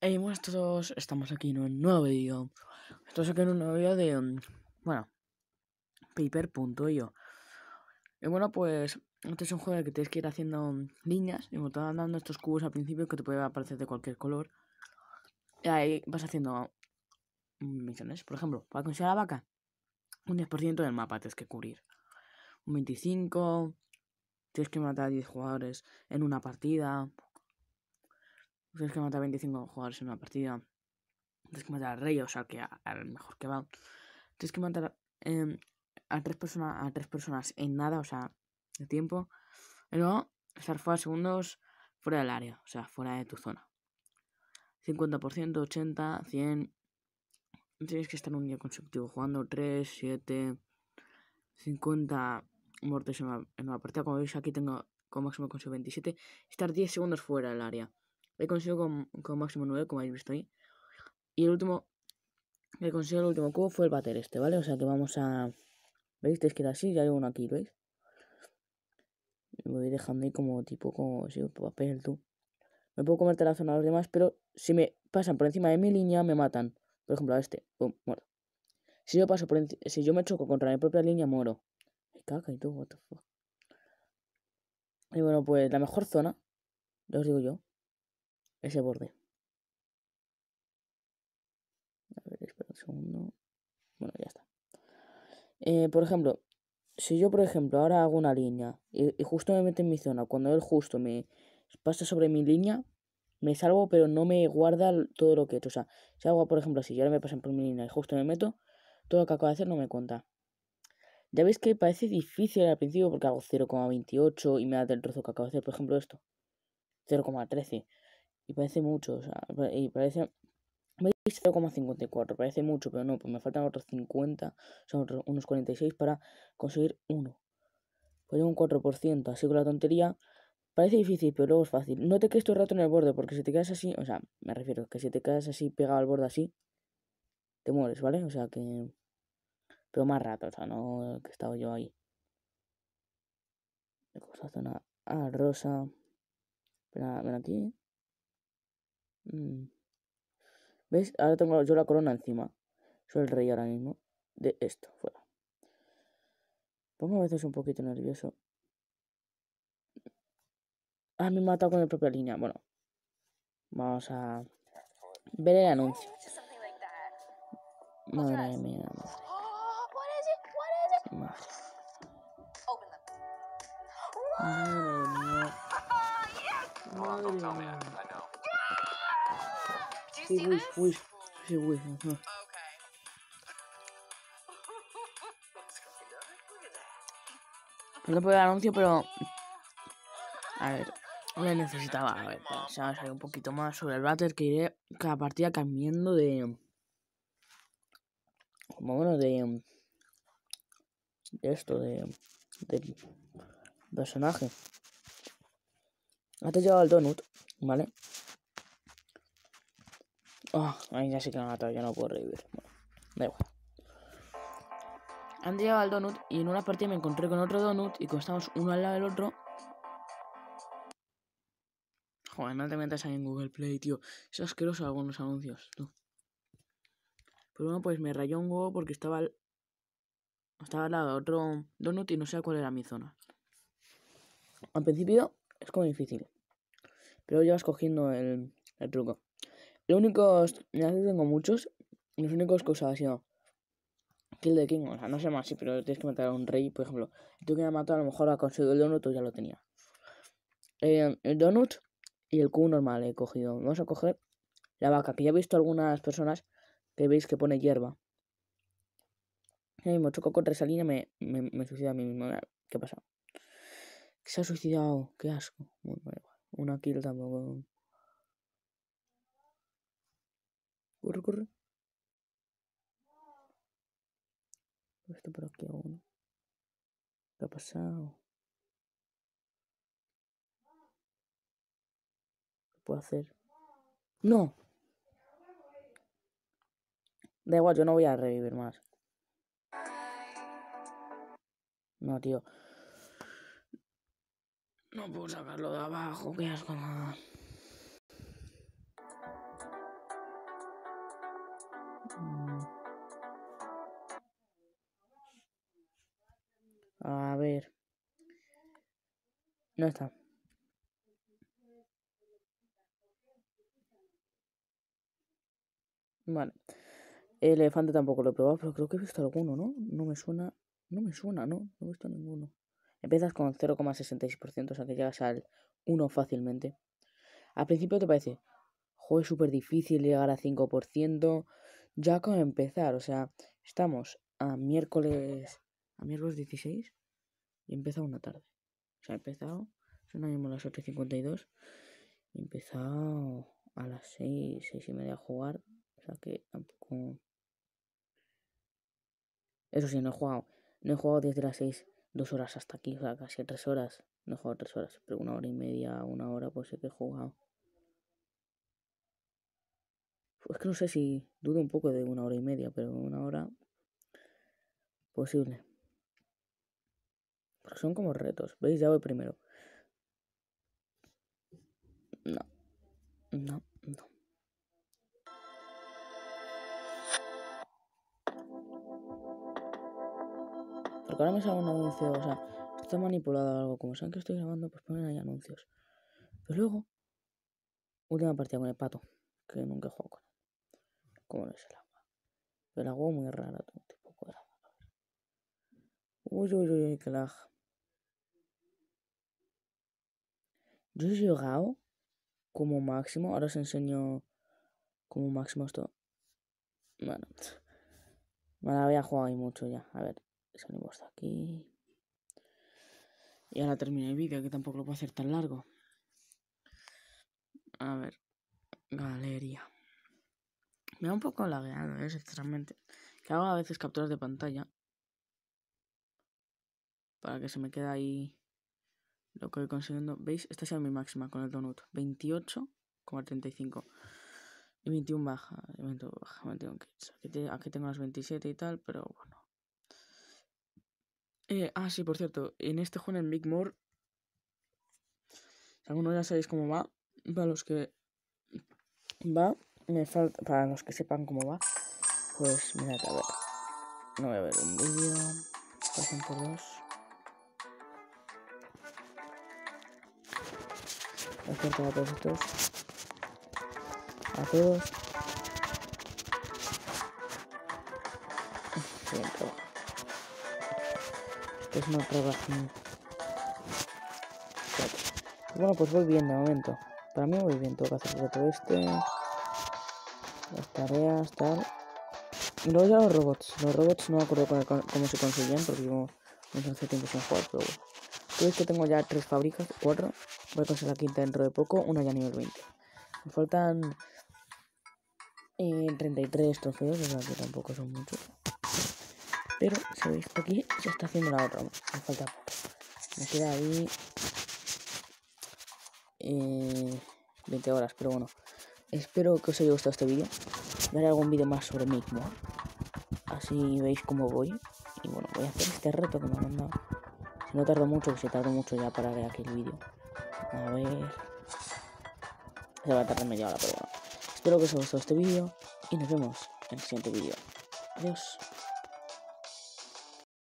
Hey, estamos aquí en un nuevo vídeo. Estamos aquí en un nuevo vídeo de, mm, bueno, paper.io. Y bueno, pues, este es un juego en el que tienes que ir haciendo mm, líneas y me están dando estos cubos al principio que te pueden aparecer de cualquier color. Y ahí vas haciendo misiones. Por ejemplo, para conseguir la vaca, un 10% del mapa tienes que cubrir. Un 25, tienes que matar a 10 jugadores en una partida, Tienes pues que matar 25 jugadores en una partida. Tienes que matar al rey, o sea, que al mejor que va. Tienes que matar em, a, tres personas, a tres personas en nada, o sea, de tiempo. Y luego, estar fuera segundos fuera del área, o sea, fuera de tu zona. 50%, 80%, 100%. Tienes que estar un día consecutivo jugando 3, 7, 50 muertes en una, partida. Como veis, aquí tengo como máximo consigo 27. Estar 10 segundos fuera del área he conseguido con, máximo 9, como habéis visto ahí. Y el último he conseguido el último cubo fue el bater este, ¿vale? O sea que vamos a... ¿Veis? que era así, ya hay uno aquí, ¿veis? Me voy dejando ahí como tipo, como si papel tú. Me puedo comerte la zona de los demás, pero si me pasan por encima de mi línea, me matan. Por ejemplo, a este, pum, muero. Si yo paso por si yo me choco contra mi propia línea, muero. Me caca y tú, what the fuck. Y bueno, pues la mejor zona, ya os digo yo, ese borde. A ver, espera un segundo. Bueno, ya está. Eh, por ejemplo, si yo, por ejemplo, ahora hago una línea y, justo me mete en mi zona, cuando él justo me pasa sobre mi línea, me salvo, pero no me guarda todo lo que he hecho. O sea, si hago, por ejemplo, si yo ahora me pasan por mi línea y justo me meto, todo lo que acabo de hacer no me cuenta. Ya veis que parece difícil al principio porque hago 0,28 y me da del trozo que acabo de hacer, por ejemplo, esto. 0,13. Y parece mucho, o sea, y parece... ¿Veis 0,54? Parece mucho, pero no, pues me faltan otros 50, son otros, unos 46 para conseguir uno. Pues un 4%, así con la tontería. Parece difícil, pero luego es fácil. No te quedes todo el rato en el borde, porque si te quedas así, o sea, me refiero, que si te quedas así pegado al borde así, te mueres, ¿vale? O sea que... Pero más rato, o sea, no que estaba yo ahí. Cosa zona ah, rosa. Espera, ven aquí. Mm. ¿Ves? Ahora tengo yo la corona encima. Soy el rey ahora mismo. De esto, fuera. Pongo a veces un poquito nervioso. Ah, me he matado con mi propia línea. Bueno. Vamos a ver el anuncio. Madre mía. Madre mía. Sí, woof, dar Sí, no Okay. el anuncio, pero... A ver, lo necesitaba. A ver, a salir un poquito más sobre el váter que iré cada partida cambiando de... Como bueno, de... De esto, de... De personaje. Antes llevado el donut, ¿vale? Oh, ahí ya sí que me ha matado, yo no puedo revivir. Bueno, da igual. Han llegado al donut y en una partida me encontré con otro donut y como estamos uno al lado del otro. Joder, no te metas ahí en Google Play, tío. Es asqueroso algunos anuncios, tú. Pero bueno, pues me rayó un huevo porque estaba al... Estaba al lado de otro donut y no sé cuál era mi zona. Al principio es como difícil. Pero ya vas cogiendo el truco. Los únicos ya tengo muchos. los únicos que ha sido Kill the King. O sea, no sé más si, pero tienes que matar a un rey, por ejemplo. Tú que matado, a lo mejor ha conseguido el donut, o pues ya lo tenía. Eh, el donut y el Q normal he cogido. Vamos a coger la vaca, que ya he visto algunas personas que veis que pone hierba. Y me choco contra esa línea, me, me, suicida a mí mismo. ¿Qué pasa? Se ha suicidado, qué asco. una kill tampoco. Corre, corre. Esto por aquí aún. ¿Qué ha pasado? ¿Qué puedo hacer? ¡No! Da igual, yo no voy a revivir más. No, tío. No puedo sacarlo de abajo, qué asco. No está. Vale. Elefante tampoco lo he probado, pero creo que he visto alguno, ¿no? No me suena. No me suena, ¿no? No he visto ninguno. Empiezas con 0,66%, o sea que llegas al 1 fácilmente. Al principio te parece, joder, súper difícil llegar a 5%. Ya con empezar, o sea, estamos a miércoles. ¿A miércoles 16? Y empieza una tarde. Se he empezado. Son ahora mismo las 8.52. He empezado a las 6, 6 y media a jugar. O sea que tampoco. Eso sí, no he jugado. No he jugado desde las 6, 2 horas hasta aquí. O sea, casi 3 horas. No he jugado 3 horas. Pero una hora y media, una hora, pues sí que he jugado. Pues que no sé si dudo un poco de una hora y media, pero una hora posible. Son como retos. ¿Veis? Ya voy primero. No. No, no. Porque ahora me sale un anuncio, o sea, está manipulado algo. Como saben que estoy grabando, pues ponen ahí anuncios. Pero luego, última partida con el pato, que nunca juego con él. Como es el agua. Pero el agua muy rara, tipo Uy, uy, uy, que lag. Yo he llegado como máximo. Ahora os enseño como máximo esto. Bueno, me la había jugado ahí mucho ya. A ver, salimos de aquí. Y ahora termino el vídeo, que tampoco lo puedo hacer tan largo. A ver, galería. Me da un poco lagueado, es ¿eh? sinceramente. Que hago a veces capturas de pantalla. Para que se me quede ahí lo que voy consiguiendo, ¿veis? Esta es mi máxima con el donut. 28,35. Y 21 baja. 21 baja, kits. Aquí, tengo las 27 y tal, pero bueno. Eh, ah, sí, por cierto. En este juego en Big More. algunos ya sabéis cómo va. Para los que. Va. Me falta. Para los que sepan cómo va. Pues mirad, a ver. No voy a ver un vídeo. Pasan por dos. hasta a todos estos. A todos. Siento. Esto es una prueba. Bueno, pues voy bien de momento. Para mí voy bien, tengo que hacer todo este. Las tareas, tal. Y luego ya los robots. Los robots no me acuerdo cómo se consiguen porque llevo mucho tiempo sin jugar, pero bueno. ves que tengo ya tres fábricas, cuatro. Voy a conseguir la quinta dentro de poco, una ya nivel 20. Me faltan eh, 33 trofeos, o sea que tampoco son muchos. Pero si veis aquí, se está haciendo la otra. Me falta poco. Me queda ahí eh, 20 horas, pero bueno. Espero que os haya gustado este vídeo. haré algún vídeo más sobre mí Así veis cómo voy. Y bueno, voy a hacer este reto que me han mandado. no tardo mucho, que se tardó mucho ya para ver aquí el vídeo. A ver. Se va a tardar media pero bueno. Espero que os haya gustado este vídeo y nos vemos en el siguiente vídeo. Adiós.